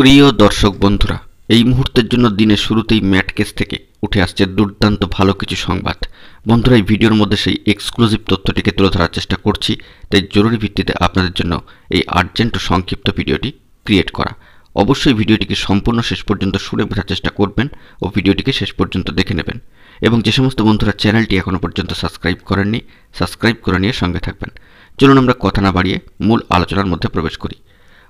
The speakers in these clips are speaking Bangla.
প্রিয় দর্শক বন্ধুরা এই মুহূর্তের জন্য দিনের শুরুতেই ম্যাট কেস থেকে উঠে আসছে দুর্দান্ত ভালো কিছু সংবাদ বন্ধুরা এই ভিডিওর মধ্যে সেই এক্সক্লুসিভ তথ্যটিকে তুলে ধরার চেষ্টা করছি তাই জরুরি ভিত্তিতে আপনাদের জন্য এই আর্জেন্ট ও সংক্ষিপ্ত ভিডিওটি ক্রিয়েট করা অবশ্যই ভিডিওটিকে সম্পূর্ণ শেষ পর্যন্ত শুনে বোঝার চেষ্টা করবেন ও ভিডিওটিকে শেষ পর্যন্ত দেখে নেবেন এবং যে সমস্ত বন্ধুরা চ্যানেলটি এখনও পর্যন্ত সাবস্ক্রাইব করেননি সাবস্ক্রাইব করে নিয়ে সঙ্গে থাকবেন চলুন আমরা কথা না বাড়িয়ে মূল আলোচনার মধ্যে প্রবেশ করি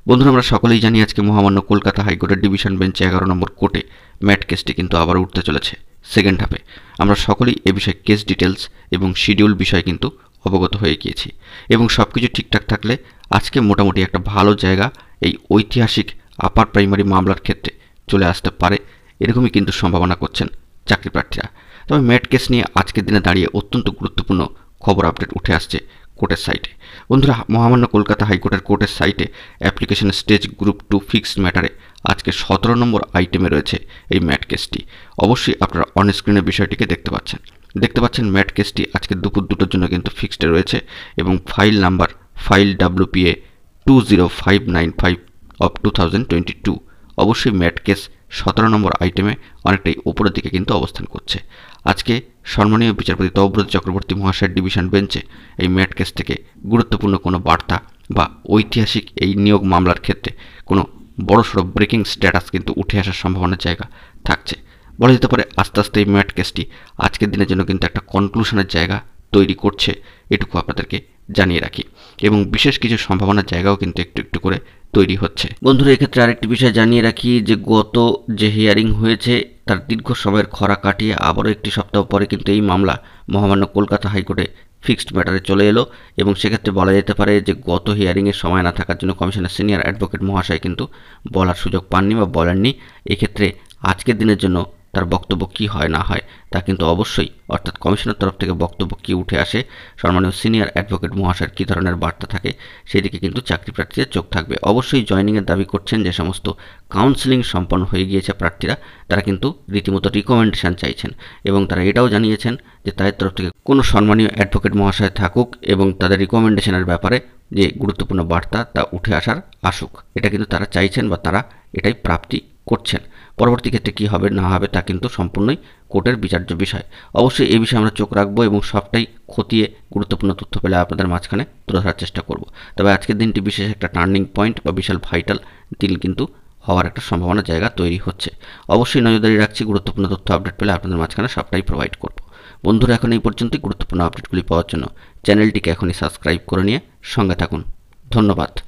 বন্ধুরা আমরা সকলেই জানি আজকে মহামান্য কলকাতা হাইকোর্টের ডিভিশন বেঞ্চে এগারো নম্বর কোর্টে ম্যাট কেসটি কিন্তু আবার উঠতে চলেছে সেকেন্ড হাফে আমরা সকলেই এ বিষয়ে কেস ডিটেলস এবং শিডিউল বিষয়ে কিন্তু অবগত হয়ে গিয়েছি এবং সব কিছু ঠিকঠাক থাকলে আজকে মোটামুটি একটা ভালো জায়গা এই ঐতিহাসিক আপার প্রাইমারি মামলার ক্ষেত্রে চলে আসতে পারে এরকমই কিন্তু সম্ভাবনা করছেন চাকরি প্রার্থীরা তবে ম্যাট কেস নিয়ে আজকের দিনে দাঁড়িয়ে অত্যন্ত গুরুত্বপূর্ণ খবর আপডেট উঠে আসছে কোর্টের সাইটে বন্ধুরা মহামান্য কলকাতা হাইকোর্টের কোর্টের সাইটে application stage group two fixed ম্যাটারে আজকে সতেরো নম্বর আইটেমে রয়েছে এই ম্যাট কেসটি অবশ্যই আপনারা অন বিষয়টিকে দেখতে পাচ্ছেন দেখতে পাচ্ছেন ম্যাট কেসটি আজকে দুপুর দুটোর জন্য কিন্তু ফিক্সডে রয়েছে এবং file number file WPA two zero five nine five of two thousand twenty two অবশ্যই ম্যাটকেস সতেরো নম্বর আইটেমে অনেকটাই ওপরের দিকে কিন্তু অবস্থান করছে আজকে সম্মানীয় বিচারপতি তব্রত চক্রবর্তী মহাশয়ের ডিভিশন বেঞ্চে এই ম্যাট কেস থেকে গুরুত্বপূর্ণ কোনো বার্তা বা ঐতিহাসিক এই নিয়োগ মামলার ক্ষেত্রে কোনো বড়সড় ব্রেকিং স্ট্যাটাস কিন্তু উঠে আসার সম্ভাবনা জায়গা থাকছে বলা যেতে পারে আস্তে আস্তে এই ম্যাট কেসটি আজকের দিনের জন্য কিন্তু একটা কনক্লুশনের জায়গা তৈরি করছে এটুকু আপনাদেরকে জানিয়ে রাখি এবং বিশেষ কিছু সম্ভাবনার জায়গাও কিন্তু একটু একটু করে তৈরি হচ্ছে বন্ধুরা এক্ষেত্রে আরেকটি বিষয় জানিয়ে রাখি যে গত যে হিয়ারিং হয়েছে তার দীর্ঘ সময়ের খরা কাটিয়ে আবারও একটি সপ্তাহ পরে কিন্তু এই মামলা মহামান্য কলকাতা হাইকোর্টে ফিক্সড ম্যাটারে চলে এলো এবং সেক্ষেত্রে বলা যেতে পারে যে গত হিয়ারিংয়ের সময় না থাকার জন্য কমিশনের সিনিয়র অ্যাডভোকেট মহাশয় কিন্তু বলার সুযোগ পাননি বা বলেননি এক্ষেত্রে আজকের দিনের জন্য তার বক্তব্য কি হয় না হয় তা কিন্তু অবশ্যই অর্থাৎ কমিশনের তরফ থেকে বক্তব্য কি উঠে আসে সম্মানীয় সিনিয়র অ্যাডভোকেট মহাশয়ের কী ধরনের বার্তা থাকে সেদিকে কিন্তু চাকরি প্রার্থীদের চোখ থাকবে অবশ্যই জয়নিংয়ের দাবি করছেন যে সমস্ত কাউন্সিলিং সম্পন্ন হয়ে গিয়েছে প্রার্থীরা তারা কিন্তু রীতিমতো রিকমেন্ডেশান চাইছেন এবং তারা এটাও জানিয়েছেন যে তাদের তরফ থেকে কোনো সম্মানীয় অ্যাডভোকেট মহাশয় থাকুক এবং তাদের রিকমেন্ডেশনের ব্যাপারে যে গুরুত্বপূর্ণ বার্তা তা উঠে আসার আসুক এটা কিন্তু তারা চাইছেন বা তারা এটাই প্রাপ্তি করছেন পরবর্তী ক্ষেত্রে কী হবে না হবে তা কিন্তু সম্পূর্ণই কোর্টের বিচার্য বিষয় অবশ্যই এই বিষয়ে আমরা চোখ রাখবো এবং সবটাই খতিয়ে গুরুত্বপূর্ণ তথ্য পেলে আপনাদের মাঝখানে তুলে ধরার চেষ্টা করব তবে আজকের দিনটি বিশেষ একটা টার্নিং পয়েন্ট বা বিশাল ভাইটাল দিন কিন্তু হওয়ার একটা সম্ভাবনা জায়গা তৈরি হচ্ছে অবশ্যই নজরদারি রাখছি গুরুত্বপূর্ণ তথ্য আপডেট পেলে আপনাদের মাঝখানে সবটাই প্রোভাইড করব বন্ধুরা এখন এই পর্যন্তই গুরুত্বপূর্ণ আপডেটগুলি পাওয়ার জন্য চ্যানেলটিকে এখনই সাবস্ক্রাইব করে নিয়ে সঙ্গে থাকুন ধন্যবাদ